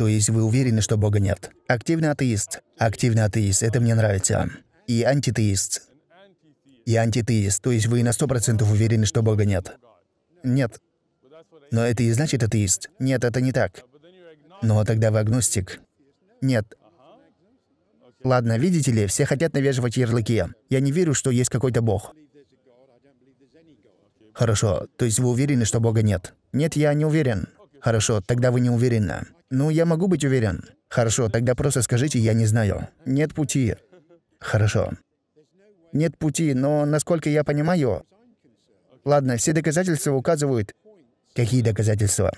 То есть вы уверены, что Бога нет? Активный атеист. Активный атеист. Это мне нравится. И антитеист. И антитеист. То есть вы на 100% уверены, что Бога нет? Нет. Но это и значит атеист. Нет, это не так. Но тогда вы агностик. Нет. Ладно, видите ли, все хотят навешивать ярлыки. Я не верю, что есть какой-то Бог. Хорошо. То есть вы уверены, что Бога нет? Нет, я не уверен. Хорошо, тогда вы не уверены. «Ну, я могу быть уверен». «Хорошо, тогда просто скажите, я не знаю». «Нет пути». «Хорошо». «Нет пути, но, насколько я понимаю...» «Ладно, все доказательства указывают...» «Какие доказательства?»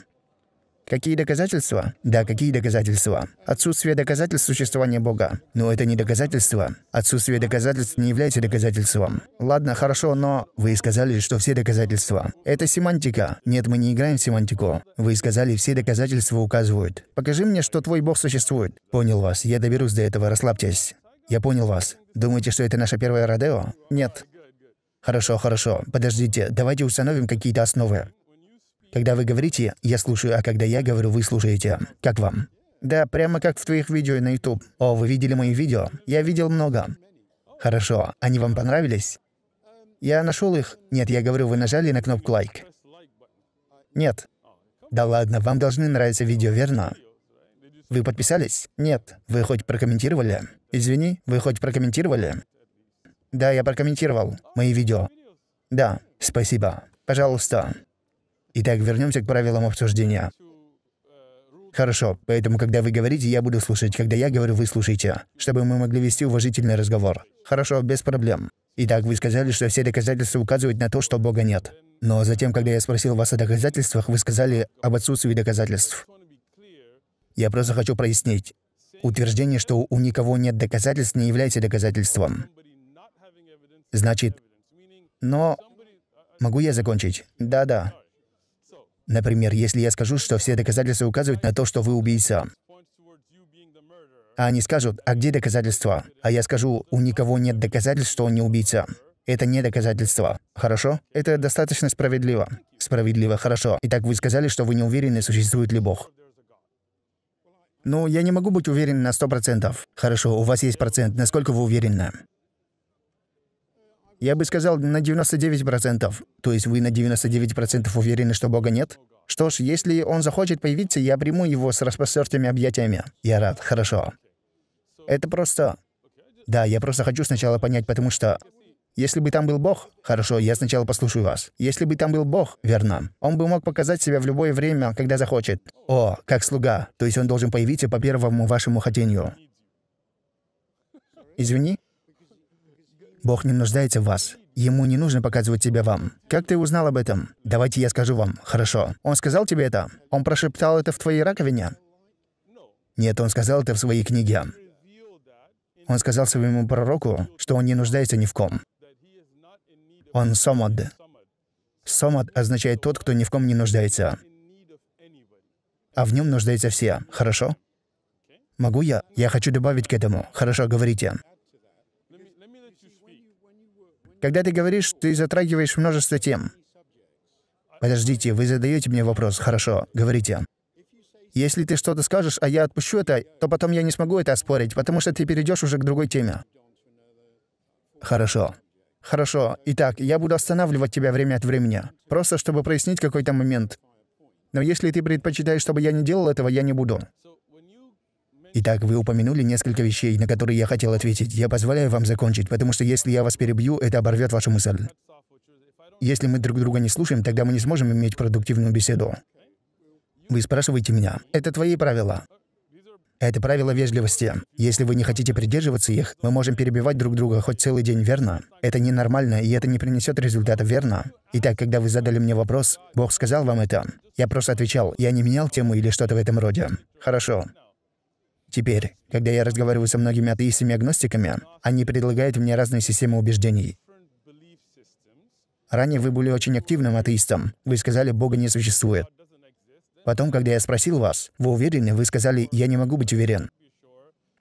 Какие доказательства? Да, какие доказательства? Отсутствие доказательств существования Бога. Но это не доказательство. Отсутствие доказательств не является доказательством. Ладно, хорошо, но вы сказали, что все доказательства. Это семантика. Нет, мы не играем в семантику. Вы сказали, все доказательства указывают. Покажи мне, что твой Бог существует. Понял вас. Я доберусь до этого. Расслабьтесь. Я понял вас. Думаете, что это наше первое родео? Нет. Хорошо, хорошо. Подождите, давайте установим какие-то основы. Когда вы говорите «я слушаю», а когда я говорю «вы слушаете». Как вам? Да, прямо как в твоих видео на YouTube. О, вы видели мои видео? Я видел много. Хорошо. Они вам понравились? Я нашел их. Нет, я говорю, вы нажали на кнопку «лайк». Нет. Да ладно, вам должны нравиться видео, верно? Вы подписались? Нет. Вы хоть прокомментировали? Извини, вы хоть прокомментировали? Да, я прокомментировал мои видео. Да, спасибо. Пожалуйста, Итак, вернемся к правилам обсуждения. Хорошо, поэтому, когда вы говорите, я буду слушать. Когда я говорю, вы слушайте. Чтобы мы могли вести уважительный разговор. Хорошо, без проблем. Итак, вы сказали, что все доказательства указывают на то, что Бога нет. Но затем, когда я спросил вас о доказательствах, вы сказали об отсутствии доказательств. Я просто хочу прояснить. Утверждение, что у никого нет доказательств, не является доказательством. Значит, но... Могу я закончить? Да-да. Например, если я скажу, что все доказательства указывают на то, что вы убийца. А они скажут, а где доказательства? А я скажу, у никого нет доказательств, что он не убийца. Это не доказательство. Хорошо? Это достаточно справедливо. Справедливо, хорошо. Итак, вы сказали, что вы не уверены, существует ли Бог. Ну, я не могу быть уверен на 100%. Хорошо, у вас есть процент. Насколько вы уверены? Я бы сказал, на 99%. То есть вы на 99% уверены, что Бога нет? Что ж, если он захочет появиться, я приму его с распостертыми объятиями. Я рад, хорошо. Это просто... Да, я просто хочу сначала понять, потому что... Если бы там был Бог, хорошо, я сначала послушаю вас. Если бы там был Бог, верно, он бы мог показать себя в любое время, когда захочет. О, как слуга. То есть он должен появиться по первому вашему хотению. Извини, Бог не нуждается в вас. Ему не нужно показывать себя вам. Как ты узнал об этом? Давайте я скажу вам. Хорошо. Он сказал тебе это? Он прошептал это в твоей раковине? Нет, он сказал это в своей книге. Он сказал своему пророку, что он не нуждается ни в ком. Он сомад. Сомад означает тот, кто ни в ком не нуждается. А в нем нуждаются все. Хорошо? Могу я? Я хочу добавить к этому. Хорошо, говорите. Когда ты говоришь, ты затрагиваешь множество тем. Подождите, вы задаете мне вопрос, хорошо, говорите. Если ты что-то скажешь, а я отпущу это, то потом я не смогу это оспорить, потому что ты перейдешь уже к другой теме. Хорошо. Хорошо. Итак, я буду останавливать тебя время от времени, просто чтобы прояснить какой-то момент. Но если ты предпочитаешь, чтобы я не делал этого, я не буду. Итак, вы упомянули несколько вещей, на которые я хотел ответить. Я позволяю вам закончить, потому что если я вас перебью, это оборвет вашу мысль. Если мы друг друга не слушаем, тогда мы не сможем иметь продуктивную беседу. Вы спрашиваете меня. Это твои правила. Это правила вежливости. Если вы не хотите придерживаться их, мы можем перебивать друг друга хоть целый день, верно? Это ненормально, и это не принесет результата, верно? Итак, когда вы задали мне вопрос, Бог сказал вам это. Я просто отвечал, я не менял тему или что-то в этом роде. Хорошо. Теперь, когда я разговариваю со многими атеистами и агностиками, они предлагают мне разные системы убеждений. Ранее вы были очень активным атеистом. Вы сказали, Бога не существует. Потом, когда я спросил вас, вы уверены, вы сказали, я не могу быть уверен.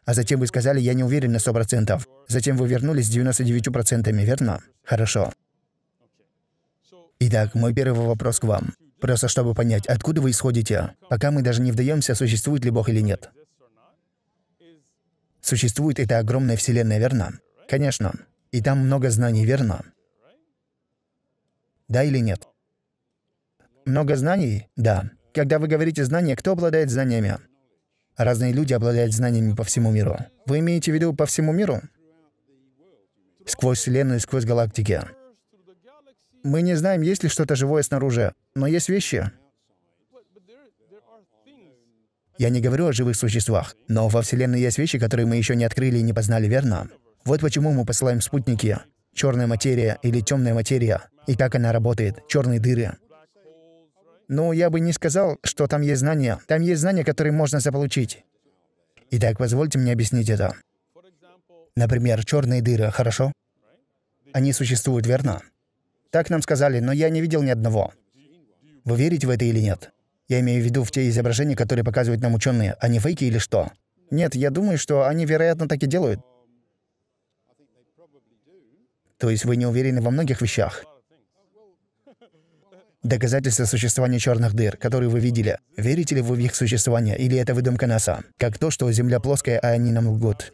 А затем вы сказали, я не уверен на 100%. Затем вы вернулись с 99%, верно? Хорошо. Итак, мой первый вопрос к вам. Просто чтобы понять, откуда вы исходите, пока мы даже не вдаемся, существует ли Бог или нет. Существует эта огромная вселенная верна. Конечно. И там много знаний верно. Да или нет? Много знаний? Да. Когда вы говорите знания, кто обладает знаниями? Разные люди обладают знаниями по всему миру. Вы имеете в виду по всему миру? Сквозь Вселенную, сквозь галактики. Мы не знаем, есть ли что-то живое снаружи, но есть вещи, я не говорю о живых существах, но во Вселенной есть вещи, которые мы еще не открыли и не познали верно. Вот почему мы посылаем спутники. Черная материя или темная материя. И как она работает. Черные дыры. Но ну, я бы не сказал, что там есть знания. Там есть знания, которые можно заполучить. Итак, позвольте мне объяснить это. Например, черные дыры, хорошо? Они существуют, верно? Так нам сказали, но я не видел ни одного. Вы верите в это или нет? Я имею в виду в те изображения, которые показывают нам ученые, а не фейки или что? Нет, я думаю, что они, вероятно, так и делают. То есть вы не уверены во многих вещах? Доказательства существования черных дыр, которые вы видели. Верите ли вы в их существование, или это выдумка НАСА? Как то, что Земля плоская, а они нам лгут.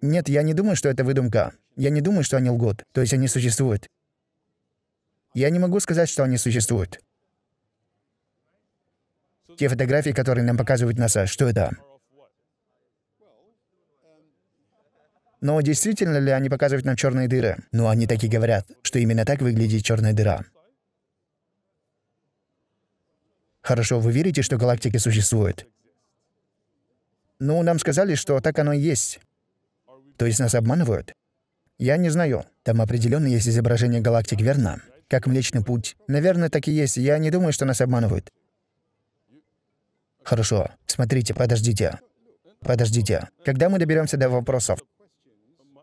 Нет, я не думаю, что это выдумка. Я не думаю, что они лгут. То есть они существуют. Я не могу сказать, что они существуют. Те фотографии, которые нам показывают НАСА, что это? Но действительно ли они показывают нам черные дыры? Ну, они так и говорят, что именно так выглядит черная дыра. Хорошо, вы верите, что галактики существуют? Ну, нам сказали, что так оно и есть. То есть нас обманывают? Я не знаю. Там определенно есть изображение галактик, верно? как Млечный Путь. Наверное, так и есть. Я не думаю, что нас обманывают. Хорошо. Смотрите, подождите. Подождите. Когда мы доберемся до вопросов?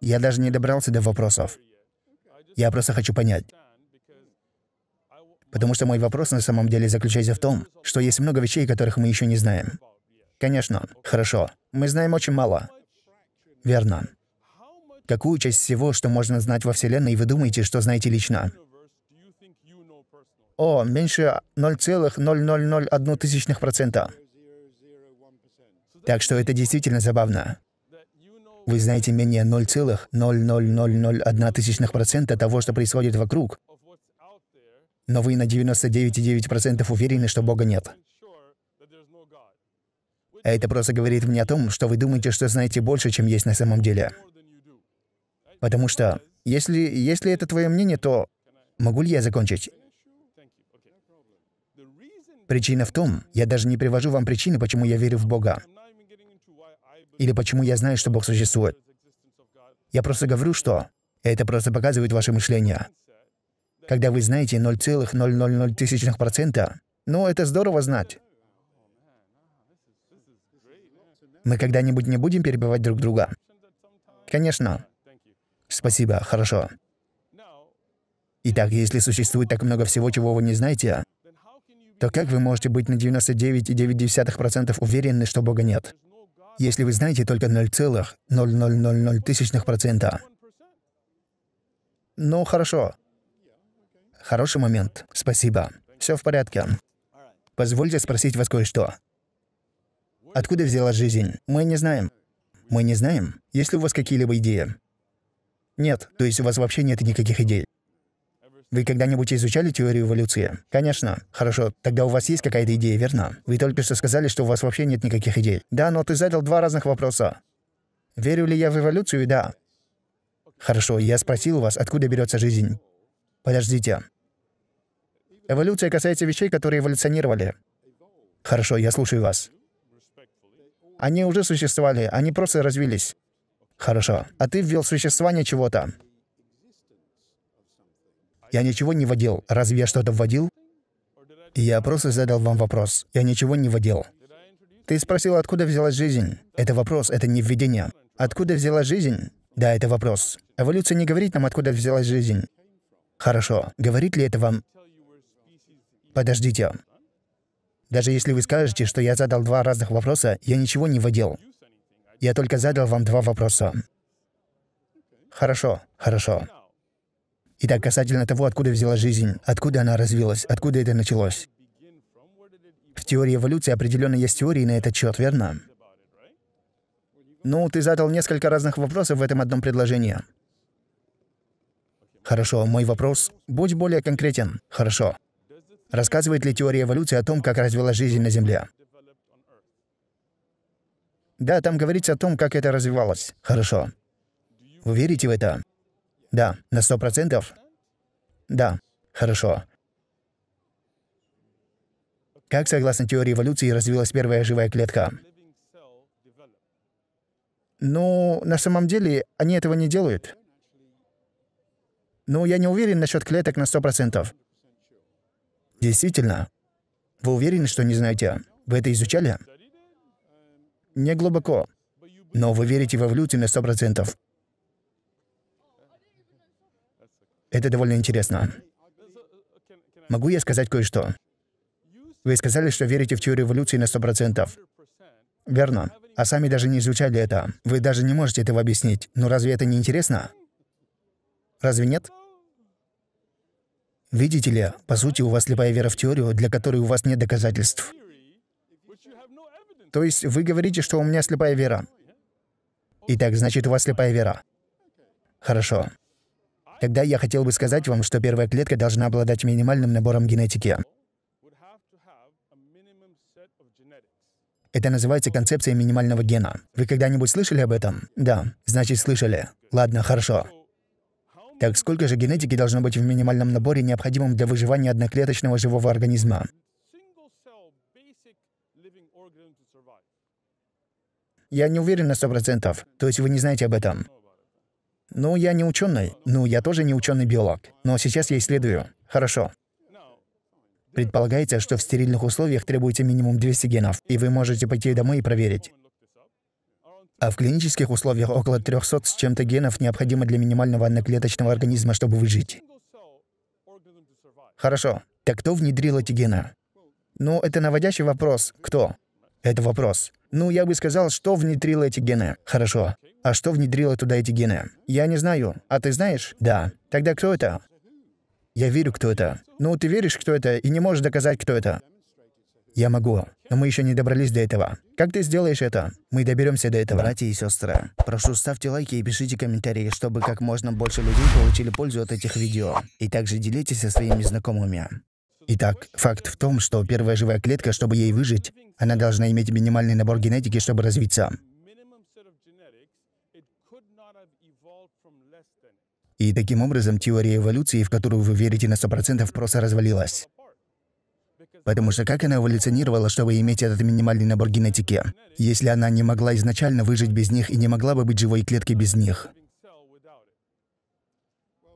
Я даже не добрался до вопросов. Я просто хочу понять. Потому что мой вопрос на самом деле заключается в том, что есть много вещей, которых мы еще не знаем. Конечно, хорошо. Мы знаем очень мало. Верно. Какую часть всего, что можно знать во Вселенной, вы думаете, что знаете лично? О меньше 0,0001%. Так что это действительно забавно. Вы знаете менее 0,00001% того, что происходит вокруг, но вы на 99,9% уверены, что Бога нет. А это просто говорит мне о том, что вы думаете, что знаете больше, чем есть на самом деле. Потому что, если, если это твое мнение, то могу ли я закончить? Причина в том, я даже не привожу вам причины, почему я верю в Бога. Или почему я знаю, что Бог существует. Я просто говорю, что это просто показывает ваше мышление. Когда вы знаете 0,0000%, ну, это здорово знать. Мы когда-нибудь не будем перебивать друг друга? Конечно. Спасибо, хорошо. Итак, если существует так много всего, чего вы не знаете, то как вы можете быть на 99,9% уверены, что Бога нет? Если вы знаете только 0,00000%. Ну, хорошо. Хороший момент. Спасибо. Все в порядке. Позвольте спросить вас кое-что. Откуда взялась жизнь? Мы не знаем. Мы не знаем. Есть ли у вас какие-либо идеи? Нет, то есть у вас вообще нет никаких идей. Вы когда-нибудь изучали теорию эволюции? Конечно. Хорошо. Тогда у вас есть какая-то идея, верно? Вы только что сказали, что у вас вообще нет никаких идей. Да, но ты задал два разных вопроса. Верю ли я в эволюцию? Да. Хорошо, я спросил вас, откуда берется жизнь. Подождите. Эволюция касается вещей, которые эволюционировали. Хорошо, я слушаю вас. Они уже существовали, они просто развились. Хорошо. А ты ввел существование чего-то. Я ничего не водил. Разве я что-то вводил? Я просто задал вам вопрос. Я ничего не водил. Ты спросил, откуда взялась жизнь. Это вопрос, это не введение. Откуда взялась жизнь? Да, это вопрос. Эволюция а не говорит нам, откуда взялась жизнь. Хорошо. Говорит ли это вам... Подождите. Даже если вы скажете, что я задал два разных вопроса, я ничего не водил. Я только задал вам два вопроса. Хорошо, хорошо. Итак, касательно того, откуда взяла жизнь, откуда она развилась, откуда это началось. В теории эволюции определенно есть теории на этот счет, верно? Ну, ты задал несколько разных вопросов в этом одном предложении. Хорошо, мой вопрос. Будь более конкретен. Хорошо. Рассказывает ли теория эволюции о том, как развилась жизнь на Земле? Да, там говорится о том, как это развивалось. Хорошо. Вы верите в это? Да, на сто процентов? Да. Хорошо. Как, согласно теории эволюции, развилась первая живая клетка? Ну, на самом деле, они этого не делают. Ну, я не уверен насчет клеток на сто процентов. Действительно? Вы уверены, что не знаете? Вы это изучали? Не глубоко. Но вы верите в эволюцию на сто процентов? Это довольно интересно. Могу я сказать кое-что? Вы сказали, что верите в теорию эволюции на 100%. Верно. А сами даже не изучали это. Вы даже не можете этого объяснить. Но разве это не интересно? Разве нет? Видите ли, по сути, у вас слепая вера в теорию, для которой у вас нет доказательств. То есть вы говорите, что у меня слепая вера. Итак, значит, у вас слепая вера. Хорошо. Тогда я хотел бы сказать вам, что первая клетка должна обладать минимальным набором генетики. Это называется концепция минимального гена. Вы когда-нибудь слышали об этом? Да, значит слышали. Ладно, хорошо. Так сколько же генетики должно быть в минимальном наборе, необходимом для выживания одноклеточного живого организма? Я не уверен на 100%. То есть вы не знаете об этом? Ну, я не ученый. Ну, я тоже не ученый биолог. Но сейчас я исследую. Хорошо. Предполагается, что в стерильных условиях требуется минимум 200 генов, и вы можете пойти домой и проверить. А в клинических условиях около 300 с чем-то генов необходимо для минимального одноклеточного организма, чтобы выжить. Хорошо. Так кто внедрил эти гены? Ну, это наводящий вопрос. Кто? Это вопрос. Ну, я бы сказал, что внедрил эти гены. Хорошо. А что внедрило туда эти гены? Я не знаю. А ты знаешь? Да. Тогда кто это? Я верю, кто это. Ну, ты веришь, кто это, и не можешь доказать, кто это. Я могу, но мы еще не добрались до этого. Как ты сделаешь это? Мы доберемся до этого. Братья и сестры, прошу, ставьте лайки и пишите комментарии, чтобы как можно больше людей получили пользу от этих видео. И также делитесь со своими знакомыми. Итак, факт в том, что первая живая клетка, чтобы ей выжить, она должна иметь минимальный набор генетики, чтобы развиться. И таким образом теория эволюции, в которую вы верите на 100%, просто развалилась. Потому что как она эволюционировала, чтобы иметь этот минимальный набор генетики, если она не могла изначально выжить без них и не могла бы быть живой клеткой без них?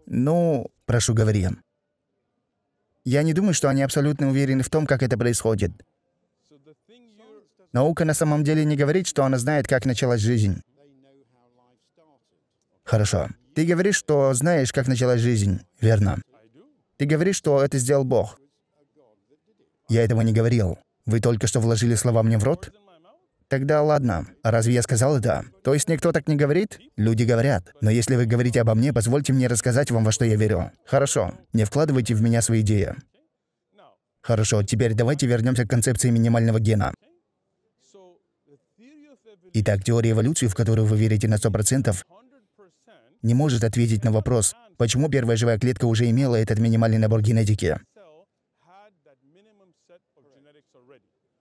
Ну, прошу, говори. Я не думаю, что они абсолютно уверены в том, как это происходит. Наука на самом деле не говорит, что она знает, как началась жизнь. Хорошо. Ты говоришь, что знаешь, как началась жизнь. Верно. Ты говоришь, что это сделал Бог. Я этого не говорил. Вы только что вложили слова мне в рот? Тогда ладно. А разве я сказал это? То есть никто так не говорит? Люди говорят. Но если вы говорите обо мне, позвольте мне рассказать вам, во что я верю. Хорошо. Не вкладывайте в меня свои идеи. Хорошо, теперь давайте вернемся к концепции минимального гена. Итак, теория эволюции, в которую вы верите на 100%, не может ответить на вопрос, почему первая живая клетка уже имела этот минимальный набор генетики.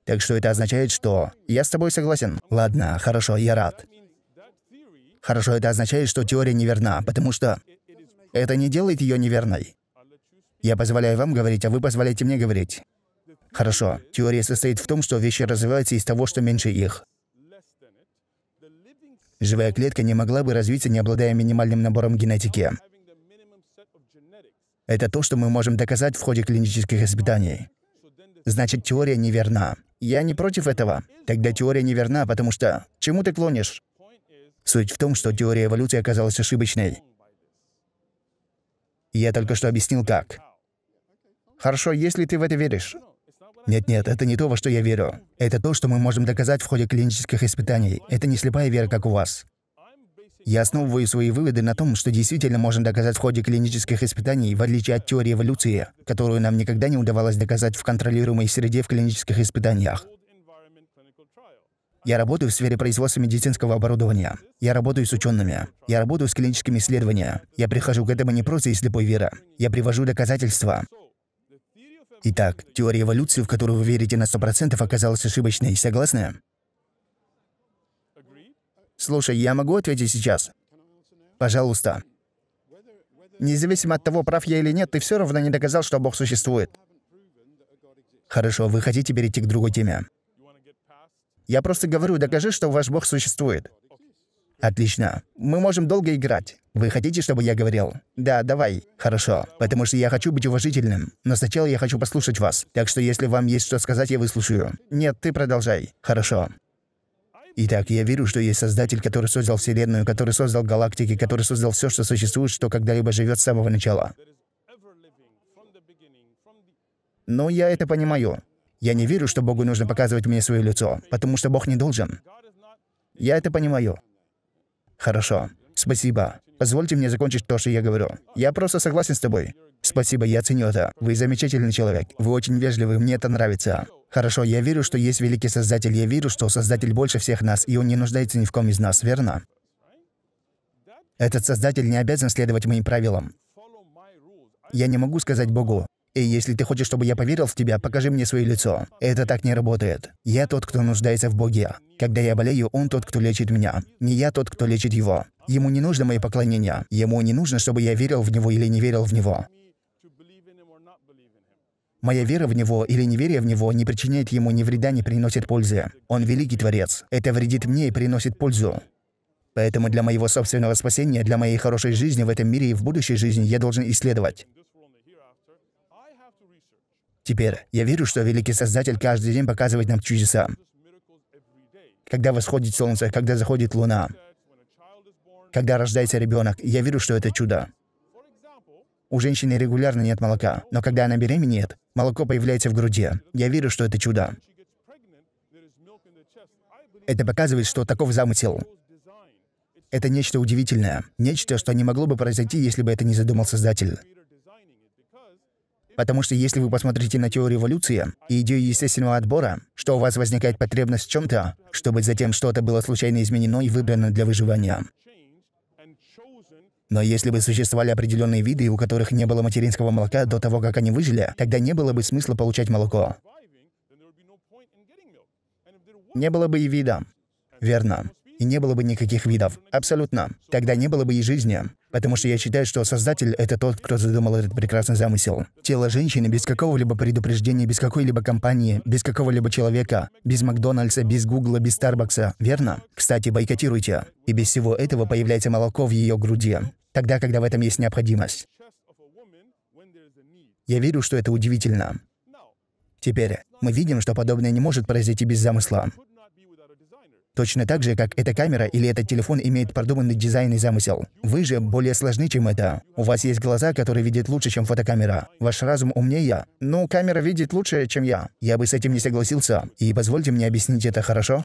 Так что это означает, что... Я с тобой согласен. Ладно, хорошо, я рад. Хорошо, это означает, что теория неверна, потому что... Это не делает ее неверной. Я позволяю вам говорить, а вы позволяете мне говорить. Хорошо. Теория состоит в том, что вещи развиваются из того, что меньше их. Живая клетка не могла бы развиться, не обладая минимальным набором генетики. Это то, что мы можем доказать в ходе клинических испытаний. Значит, теория неверна. Я не против этого. Тогда теория неверна, потому что... Чему ты клонишь? Суть в том, что теория эволюции оказалась ошибочной. Я только что объяснил, как. Хорошо, если ты в это веришь. Нет-нет, это не то, во что я верю. Это то, что мы можем доказать в ходе клинических испытаний. Это не слепая вера, как у вас. Я основываю свои выводы на том, что действительно можно доказать в ходе клинических испытаний, в отличие от теории эволюции, которую нам никогда не удавалось доказать в контролируемой среде в клинических испытаниях. Я работаю в сфере производства медицинского оборудования. Я работаю с учеными. Я работаю с клиническими исследованиями. Я прихожу к этому не просто из слепой веры. Я привожу доказательства. Итак, теория эволюции, в которую вы верите на 100%, оказалась ошибочной, согласны? Слушай, я могу ответить сейчас? Пожалуйста. Независимо от того, прав я или нет, ты все равно не доказал, что Бог существует. Хорошо, вы хотите перейти к другой теме? Я просто говорю, докажи, что ваш Бог существует. Отлично. Мы можем долго играть. Вы хотите, чтобы я говорил? Да, давай. Хорошо. Потому что я хочу быть уважительным. Но сначала я хочу послушать вас. Так что если вам есть что сказать, я выслушаю. Нет, ты продолжай. Хорошо. Итак, я верю, что есть Создатель, который создал Вселенную, который создал галактики, который создал все, что существует, что когда-либо живет с самого начала. Но я это понимаю. Я не верю, что Богу нужно показывать мне свое лицо, потому что Бог не должен. Я это понимаю. Хорошо. Спасибо. Позвольте мне закончить то, что я говорю. Я просто согласен с тобой. Спасибо, я ценю это. Вы замечательный человек. Вы очень вежливый. мне это нравится. Хорошо, я верю, что есть великий Создатель. Я верю, что Создатель больше всех нас, и он не нуждается ни в ком из нас, верно? Этот Создатель не обязан следовать моим правилам. Я не могу сказать Богу, и если ты хочешь, чтобы я поверил в тебя, покажи мне свое лицо. Это так не работает. Я тот, кто нуждается в Боге. Когда я болею, Он тот, кто лечит меня. Не я тот, кто лечит Его. Ему не нужно мои поклонения. Ему не нужно, чтобы я верил в него или не верил в него. Моя вера в Него или неверие в Него не причиняет Ему ни вреда, не приносит пользы. Он великий Творец. Это вредит мне и приносит пользу. Поэтому для моего собственного спасения, для моей хорошей жизни в этом мире и в будущей жизни я должен исследовать. Теперь, я верю, что Великий Создатель каждый день показывает нам чудеса. Когда восходит солнце, когда заходит луна. Когда рождается ребенок, я верю, что это чудо. У женщины регулярно нет молока, но когда она беременеет, молоко появляется в груди. Я верю, что это чудо. Это показывает, что таков замысел. Это нечто удивительное, нечто, что не могло бы произойти, если бы это не задумал Создатель. Потому что если вы посмотрите на теорию эволюции и идею естественного отбора, что у вас возникает потребность в чем-то, чтобы затем что-то было случайно изменено и выбрано для выживания. Но если бы существовали определенные виды, у которых не было материнского молока до того, как они выжили, тогда не было бы смысла получать молоко. Не было бы и вида. Верно. И не было бы никаких видов. Абсолютно. Тогда не было бы и жизни. Потому что я считаю, что Создатель — это тот, кто задумал этот прекрасный замысел. Тело женщины без какого-либо предупреждения, без какой-либо компании, без какого-либо человека, без Макдональдса, без Гугла, без Старбакса, верно? Кстати, бойкотируйте. И без всего этого появляется молоко в ее груди. Тогда, когда в этом есть необходимость. Я верю, что это удивительно. Теперь мы видим, что подобное не может произойти без замысла. Точно так же, как эта камера или этот телефон имеет продуманный дизайн и замысел. Вы же более сложны, чем это. У вас есть глаза, которые видят лучше, чем фотокамера. Ваш разум умнее. я. Ну, камера видит лучше, чем я. Я бы с этим не согласился. И позвольте мне объяснить это хорошо?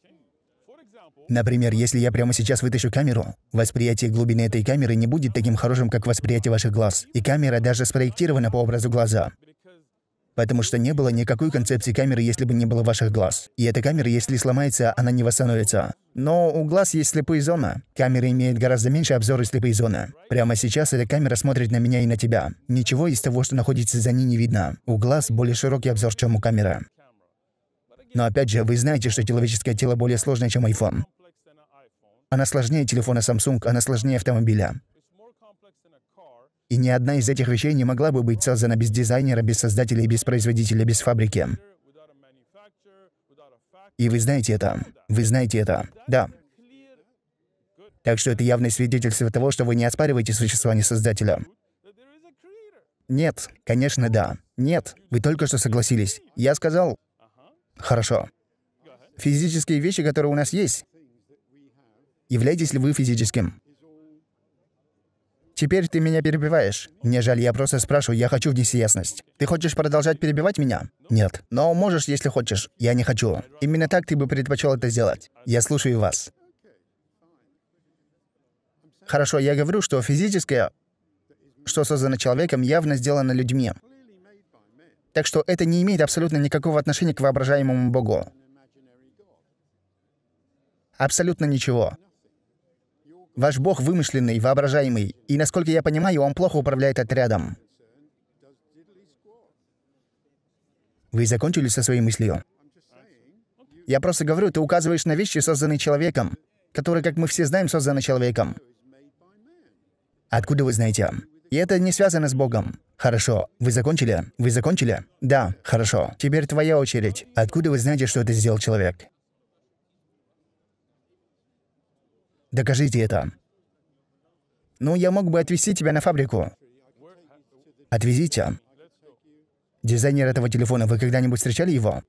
Например, если я прямо сейчас вытащу камеру, восприятие глубины этой камеры не будет таким хорошим, как восприятие ваших глаз. И камера даже спроектирована по образу глаза. Потому что не было никакой концепции камеры, если бы не было ваших глаз. И эта камера, если сломается, она не восстановится. Но у глаз есть слепые зоны. Камера имеет гораздо меньше обзора слепые зоны. Прямо сейчас эта камера смотрит на меня и на тебя. Ничего из того, что находится за ней, не видно. У глаз более широкий обзор, чем у камеры. Но опять же, вы знаете, что человеческое тело более сложное, чем iPhone. Она сложнее телефона Samsung, она сложнее автомобиля. И ни одна из этих вещей не могла бы быть создана без дизайнера, без создателя, и без производителя, без фабрики. И вы знаете это. Вы знаете это. Да. Так что это явное свидетельство того, что вы не оспариваете существование Создателя. Нет, конечно, да. Нет, вы только что согласились. Я сказал... Хорошо. Физические вещи, которые у нас есть. Являетесь ли вы физическим? Теперь ты меня перебиваешь. Не жаль, я просто спрашиваю, я хочу внести ясность. Ты хочешь продолжать перебивать меня? Нет. Но можешь, если хочешь. Я не хочу. Именно так ты бы предпочел это сделать. Я слушаю вас. Хорошо, я говорю, что физическое, что создано человеком, явно сделано людьми. Так что это не имеет абсолютно никакого отношения к воображаемому Богу. Абсолютно ничего. Ваш бог вымышленный, воображаемый, и, насколько я понимаю, он плохо управляет отрядом. Вы закончили со своей мыслью? Я просто говорю, ты указываешь на вещи, созданные человеком, которые, как мы все знаем, созданы человеком. Откуда вы знаете? И это не связано с Богом. Хорошо. Вы закончили? Вы закончили? Да, хорошо. Теперь твоя очередь. Откуда вы знаете, что это сделал человек? Докажите это. Ну, я мог бы отвезти тебя на фабрику. Отвезите. Дизайнер этого телефона, вы когда-нибудь встречали его?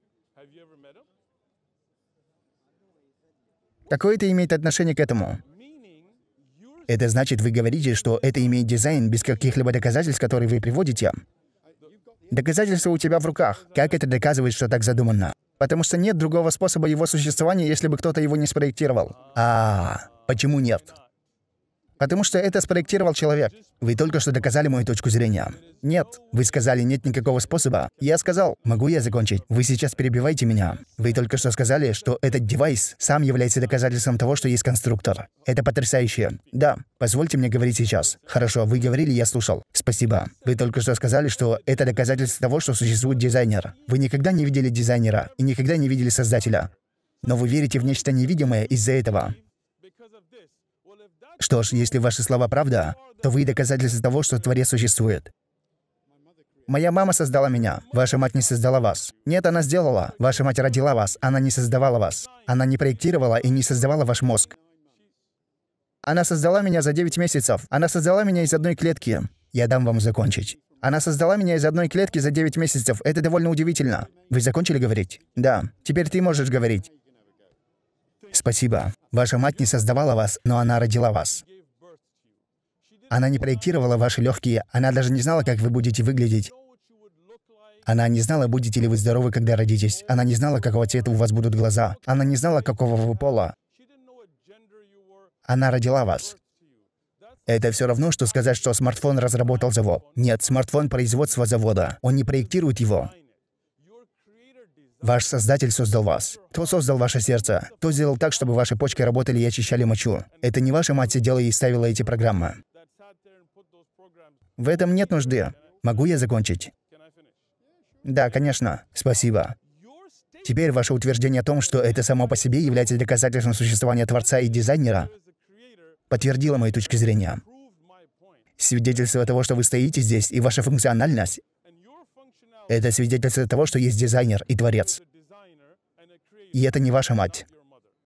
Какое это имеет отношение к этому? Это значит, вы говорите, что это имеет дизайн без каких-либо доказательств, которые вы приводите. Доказательства у тебя в руках. Как это доказывает, что так задумано? Потому что нет другого способа его существования, если бы кто-то его не спроектировал. А, -а, -а. Почему нет? Потому что это спроектировал человек. Вы только что доказали мою точку зрения. Нет. Вы сказали, нет никакого способа. Я сказал, могу я закончить? Вы сейчас перебиваете меня. Вы только что сказали, что этот девайс сам является доказательством того, что есть конструктор. Это потрясающе. Да. Позвольте мне говорить сейчас. Хорошо, вы говорили, я слушал. Спасибо. Вы только что сказали, что это доказательство того, что существует дизайнер. Вы никогда не видели дизайнера и никогда не видели создателя. Но вы верите в нечто невидимое из-за этого. Что ж, если ваши слова правда, то вы доказательство того, что Творец существует. Моя мама создала меня. Ваша мать не создала вас. Нет, она сделала. Ваша мать родила вас. Она не создавала вас. Она не проектировала и не создавала ваш мозг. Она создала меня за 9 месяцев. Она создала меня из одной клетки. Я дам вам закончить. Она создала меня из одной клетки за 9 месяцев. Это довольно удивительно. Вы закончили говорить? Да. Теперь ты можешь говорить. Спасибо. Ваша мать не создавала вас, но она родила вас. Она не проектировала ваши легкие, она даже не знала, как вы будете выглядеть. Она не знала, будете ли вы здоровы, когда родитесь. Она не знала, какого цвета у вас будут глаза. Она не знала, какого вы пола. Она родила вас. Это все равно, что сказать, что смартфон разработал завод. Нет, смартфон производства завода. Он не проектирует его. Ваш Создатель создал вас. Кто создал ваше сердце? Кто сделал так, чтобы ваши почки работали и очищали мочу? Это не ваша мать сидела и ставила эти программы. В этом нет нужды. Могу я закончить? Да, конечно. Спасибо. Теперь ваше утверждение о том, что это само по себе является доказательством существования Творца и дизайнера, подтвердило мои точки зрения. Свидетельство того, что вы стоите здесь, и ваша функциональность это свидетельство того, что есть дизайнер и творец. И это не ваша мать.